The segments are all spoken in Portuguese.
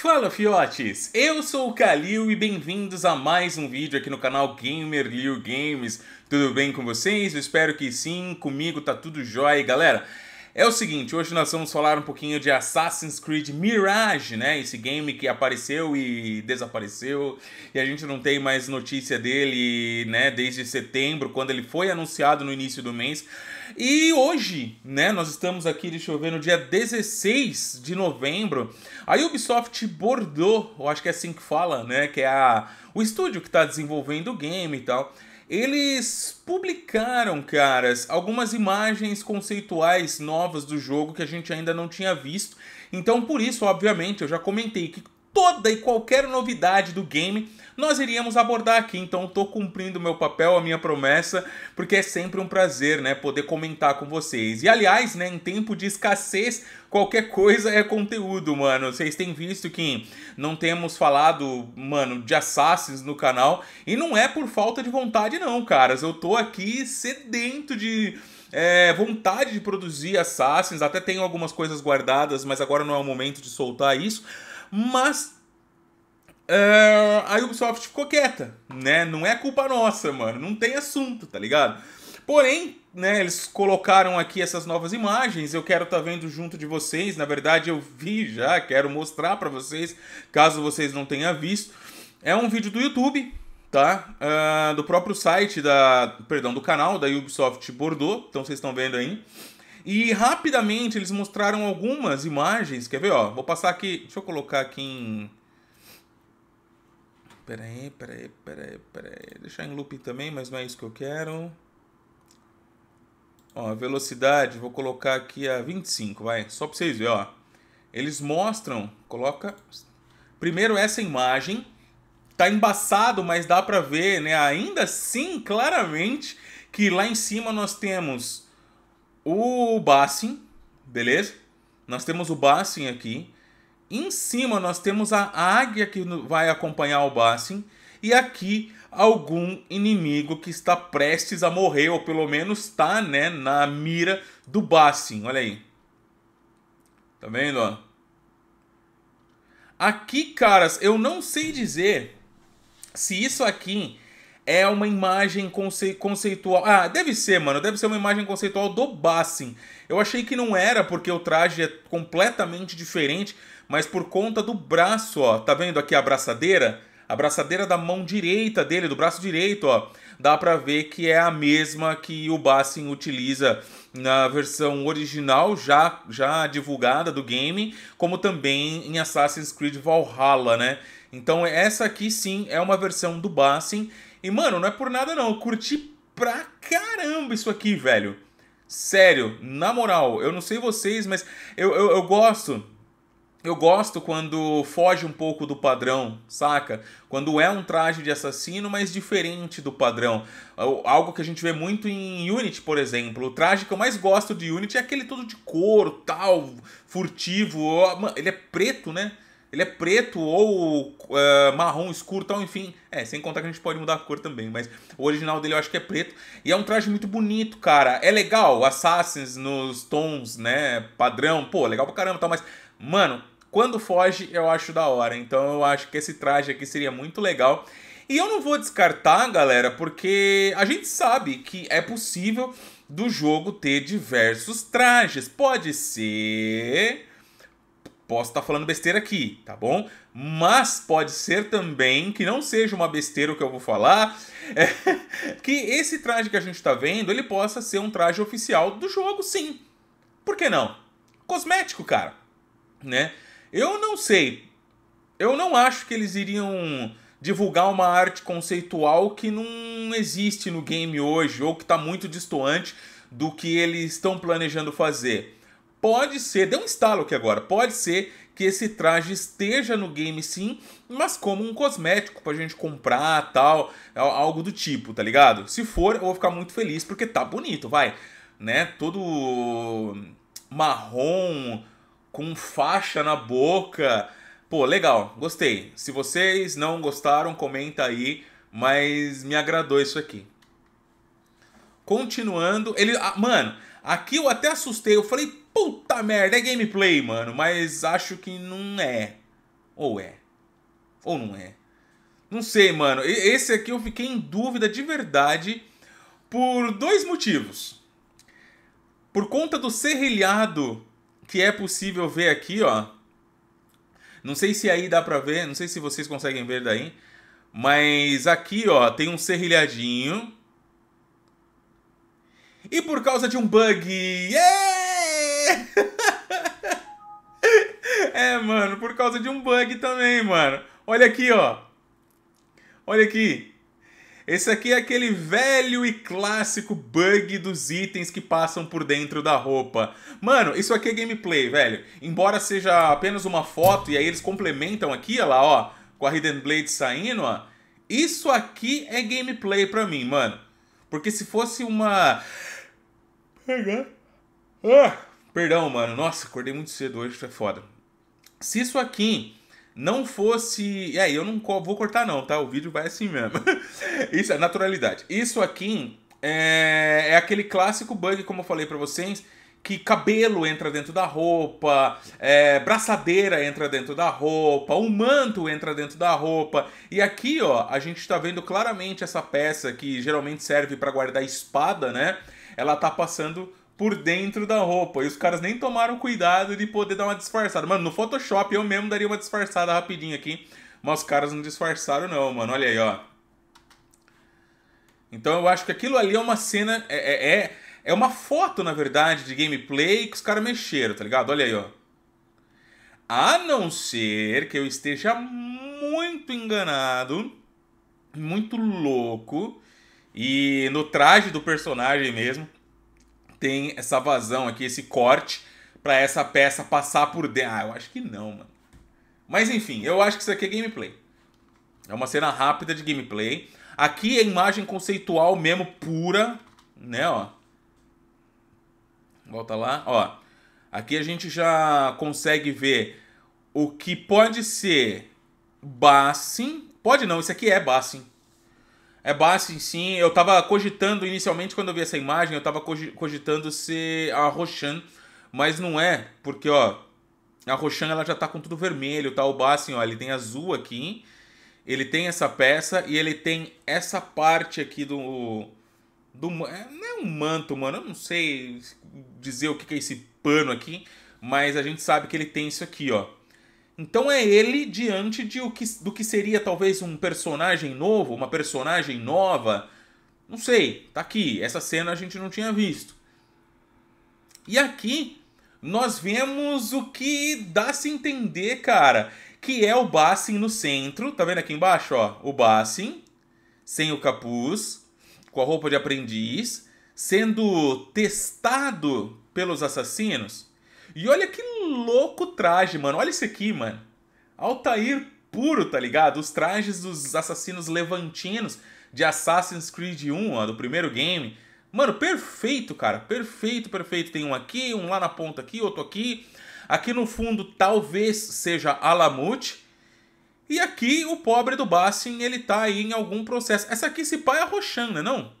Fala fiotes, eu sou o Kalil e bem-vindos a mais um vídeo aqui no canal Gamer Liu Games. Tudo bem com vocês? Eu espero que sim, comigo tá tudo jóia, galera. É o seguinte, hoje nós vamos falar um pouquinho de Assassin's Creed Mirage, né? Esse game que apareceu e desapareceu, e a gente não tem mais notícia dele, né, desde setembro, quando ele foi anunciado no início do mês. E hoje, né, nós estamos aqui, deixa eu ver, no dia 16 de novembro, a Ubisoft bordou, eu acho que é assim que fala, né, que é a, o estúdio que está desenvolvendo o game e tal, eles publicaram, caras, algumas imagens conceituais novas do jogo que a gente ainda não tinha visto. Então, por isso, obviamente, eu já comentei que toda e qualquer novidade do game nós iríamos abordar aqui. Então estou cumprindo meu papel, a minha promessa, porque é sempre um prazer, né, poder comentar com vocês. E aliás, né, em tempo de escassez, qualquer coisa é conteúdo, mano. Vocês têm visto que não temos falado, mano, de assassins no canal, e não é por falta de vontade não, caras. Eu estou aqui sedento de é, vontade de produzir Assassins, até tenho algumas coisas guardadas, mas agora não é o momento de soltar isso. Mas uh, a Ubisoft ficou quieta, né? Não é culpa nossa, mano. Não tem assunto, tá ligado? Porém, né, eles colocaram aqui essas novas imagens. Eu quero estar tá vendo junto de vocês. Na verdade, eu vi já, quero mostrar para vocês, caso vocês não tenham visto. É um vídeo do YouTube, tá? Uh, do próprio site da, perdão, do canal da Ubisoft Bordeaux. Então vocês estão vendo aí. E rapidamente eles mostraram algumas imagens. Quer ver, ó? Vou passar aqui. Deixa eu colocar aqui em. Pera aí, pera aí, pera aí, pera aí. Deixar em loop também, mas não é isso que eu quero. Ó, velocidade, vou colocar aqui a 25, vai. Só pra vocês verem, ó. Eles mostram, coloca. Primeiro essa imagem. Tá embaçado, mas dá pra ver, né? Ainda assim, claramente, que lá em cima nós temos o Bassin, beleza? Nós temos o Bassin aqui. Em cima nós temos a águia que vai acompanhar o Bassin. E aqui algum inimigo que está prestes a morrer, ou pelo menos está né, na mira do Bassin. Olha aí. Tá vendo? Ó? Aqui, caras, eu não sei dizer se isso aqui é uma imagem conce conceitual. Ah, deve ser, mano. Deve ser uma imagem conceitual do Bassin. Eu achei que não era, porque o traje é completamente diferente, mas por conta do braço, ó. Tá vendo aqui a braçadeira? A braçadeira da mão direita dele, do braço direito, ó. Dá pra ver que é a mesma que o Bassin utiliza na versão original já, já divulgada do game, como também em Assassin's Creed Valhalla, né? Então essa aqui sim é uma versão do Bassin. E mano, não é por nada não, eu curti pra caramba isso aqui, velho. Sério, na moral, eu não sei vocês, mas eu, eu, eu gosto eu gosto quando foge um pouco do padrão, saca? Quando é um traje de assassino, mas diferente do padrão. Algo que a gente vê muito em Unity, por exemplo. O traje que eu mais gosto de Unity é aquele todo de couro, tal, furtivo. Ele é preto, né? Ele é preto ou eh, marrom escuro tal, então, enfim. É, sem contar que a gente pode mudar a cor também, mas o original dele eu acho que é preto. E é um traje muito bonito, cara. É legal, Assassins nos tons, né, padrão, pô, legal pra caramba tal, mas, mano, quando foge eu acho da hora. Então eu acho que esse traje aqui seria muito legal. E eu não vou descartar, galera, porque a gente sabe que é possível do jogo ter diversos trajes. Pode ser Posso estar tá falando besteira aqui, tá bom? Mas pode ser também que não seja uma besteira o que eu vou falar, é, que esse traje que a gente está vendo, ele possa ser um traje oficial do jogo, sim. Por que não? Cosmético, cara, né? Eu não sei. Eu não acho que eles iriam divulgar uma arte conceitual que não existe no game hoje ou que está muito distoante do que eles estão planejando fazer. Pode ser, deu um estalo aqui agora, pode ser que esse traje esteja no game sim, mas como um cosmético pra gente comprar, tal, algo do tipo, tá ligado? Se for, eu vou ficar muito feliz porque tá bonito, vai, né? Todo marrom, com faixa na boca. Pô, legal, gostei. Se vocês não gostaram, comenta aí, mas me agradou isso aqui. Continuando, ele, ah, mano, aqui eu até assustei, eu falei, Puta merda, é gameplay, mano, mas acho que não é. Ou é. Ou não é. Não sei, mano. Esse aqui eu fiquei em dúvida de verdade por dois motivos. Por conta do serrilhado que é possível ver aqui, ó. Não sei se aí dá pra ver, não sei se vocês conseguem ver daí. Mas aqui, ó, tem um serrilhadinho. E por causa de um bug. Yeah! É, mano, por causa de um bug também, mano. Olha aqui, ó. Olha aqui. Esse aqui é aquele velho e clássico bug dos itens que passam por dentro da roupa. Mano, isso aqui é gameplay, velho. Embora seja apenas uma foto e aí eles complementam aqui, olha lá, ó, com a Hidden Blade saindo, ó. Isso aqui é gameplay pra mim, mano. Porque se fosse uma... Pegar... Ah! Perdão, mano. Nossa, acordei muito cedo hoje, foi foda. Se isso aqui não fosse. É, eu não vou cortar, não, tá? O vídeo vai assim mesmo. isso é naturalidade. Isso aqui é, é aquele clássico bug, como eu falei para vocês, que cabelo entra dentro da roupa, é, braçadeira entra dentro da roupa, o um manto entra dentro da roupa. E aqui, ó, a gente está vendo claramente essa peça que geralmente serve para guardar espada, né? Ela tá passando por dentro da roupa. E os caras nem tomaram cuidado de poder dar uma disfarçada. Mano, no Photoshop eu mesmo daria uma disfarçada rapidinho aqui. Mas os caras não disfarçaram, não, mano. Olha aí, ó. Então eu acho que aquilo ali é uma cena. É, é, é, é uma foto, na verdade, de gameplay que os caras mexeram, tá ligado? Olha aí, ó. A não ser que eu esteja muito enganado, muito louco, e no traje do personagem mesmo, tem essa vazão aqui, esse corte, para essa peça passar por dentro. Ah, eu acho que não, mano. Mas enfim, eu acho que isso aqui é gameplay. É uma cena rápida de gameplay. Aqui é imagem conceitual mesmo, pura, né, ó. Volta lá, ó. Aqui a gente já consegue ver o que pode ser Bassin. Pode não, isso aqui é Bassin. É Bastin, sim. Eu tava cogitando, inicialmente, quando eu vi essa imagem, eu tava cogitando ser a Roshan, mas não é, porque, ó, a Roshan ela já tá com tudo vermelho, tá? O Bassin, ó, ele tem azul aqui, ele tem essa peça e ele tem essa parte aqui do. do é, não é um manto, mano, eu não sei dizer o que é esse pano aqui, mas a gente sabe que ele tem isso aqui, ó então é ele diante de o que, do que seria talvez um personagem novo, uma personagem nova. Não sei, tá aqui. Essa cena a gente não tinha visto. E aqui nós vemos o que dá se entender, cara, que é o Bassin no centro. Tá vendo aqui embaixo, ó? O Bassin, sem o capuz, com a roupa de aprendiz, sendo testado pelos assassinos. E olha que louco traje, mano. Olha isso aqui, mano. Altair puro, tá ligado? Os trajes dos assassinos levantinos de Assassin's Creed 1, ó, do primeiro game. Mano, perfeito, cara. Perfeito, perfeito. Tem um aqui, um lá na ponta aqui, outro aqui. Aqui no fundo talvez seja Alamut. E aqui o pobre do Bassin, ele tá aí em algum processo. Essa aqui se pá é a Roshan, né não?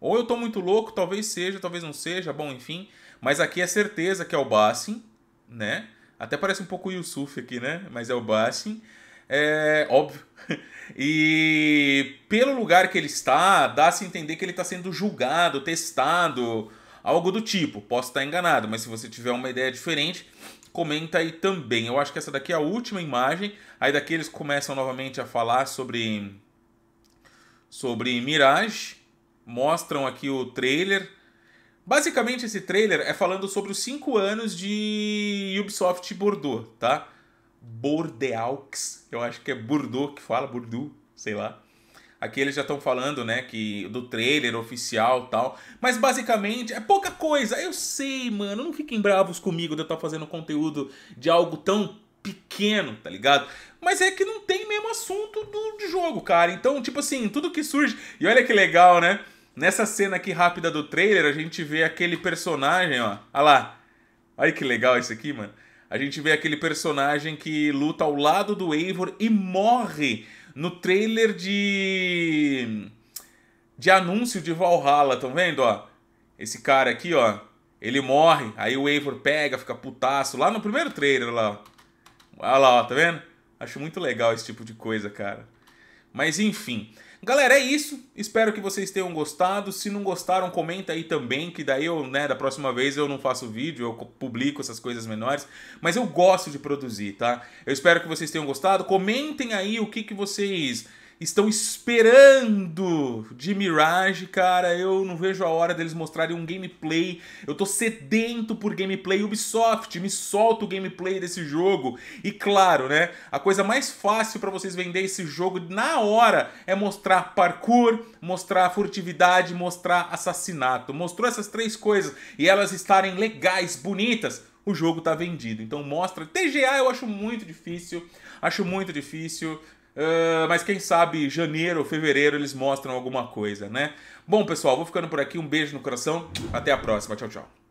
Ou eu tô muito louco, talvez seja, talvez não seja, bom, enfim. Mas aqui é certeza que é o Bassin, né? Até parece um pouco o Yusuf aqui, né? Mas é o Bassin. É óbvio. E pelo lugar que ele está, dá-se a entender que ele está sendo julgado, testado, algo do tipo. Posso estar enganado, mas se você tiver uma ideia diferente, comenta aí também. Eu acho que essa daqui é a última imagem. Aí daqui eles começam novamente a falar sobre sobre Mirage, mostram aqui o trailer Basicamente, esse trailer é falando sobre os 5 anos de Ubisoft Bordeaux, tá? Bordeaux, eu acho que é Bordeaux que fala, Bordeaux, sei lá. Aqui eles já estão falando, né, que do trailer oficial tal. Mas basicamente é pouca coisa. Eu sei, mano. Não fiquem bravos comigo de eu estar tá fazendo conteúdo de algo tão pequeno, tá ligado? Mas é que não tem mesmo assunto do jogo, cara. Então, tipo assim, tudo que surge. E olha que legal, né? Nessa cena aqui rápida do trailer, a gente vê aquele personagem, ó. Olha lá. Olha que legal isso aqui, mano. A gente vê aquele personagem que luta ao lado do Eivor e morre no trailer de de anúncio de Valhalla, estão vendo, ó? Esse cara aqui, ó, ele morre, aí o Eivor pega, fica putaço, lá no primeiro trailer, lá, ó. Olha lá, ó, tá vendo? Acho muito legal esse tipo de coisa, cara. Mas enfim, Galera, é isso. Espero que vocês tenham gostado. Se não gostaram, comenta aí também, que daí eu, né, da próxima vez eu não faço vídeo, eu publico essas coisas menores. Mas eu gosto de produzir, tá? Eu espero que vocês tenham gostado. Comentem aí o que, que vocês estão esperando de Mirage, cara. Eu não vejo a hora deles mostrarem um gameplay. Eu tô sedento por gameplay. Ubisoft, me solta o gameplay desse jogo. E claro, né? A coisa mais fácil para vocês vender esse jogo na hora é mostrar parkour, mostrar furtividade, mostrar assassinato. Mostrou essas três coisas e elas estarem legais, bonitas o jogo tá vendido. Então mostra. TGA eu acho muito difícil. Acho muito difícil. Uh, mas quem sabe janeiro, fevereiro eles mostram alguma coisa, né? Bom, pessoal, vou ficando por aqui. Um beijo no coração. Até a próxima. Tchau, tchau.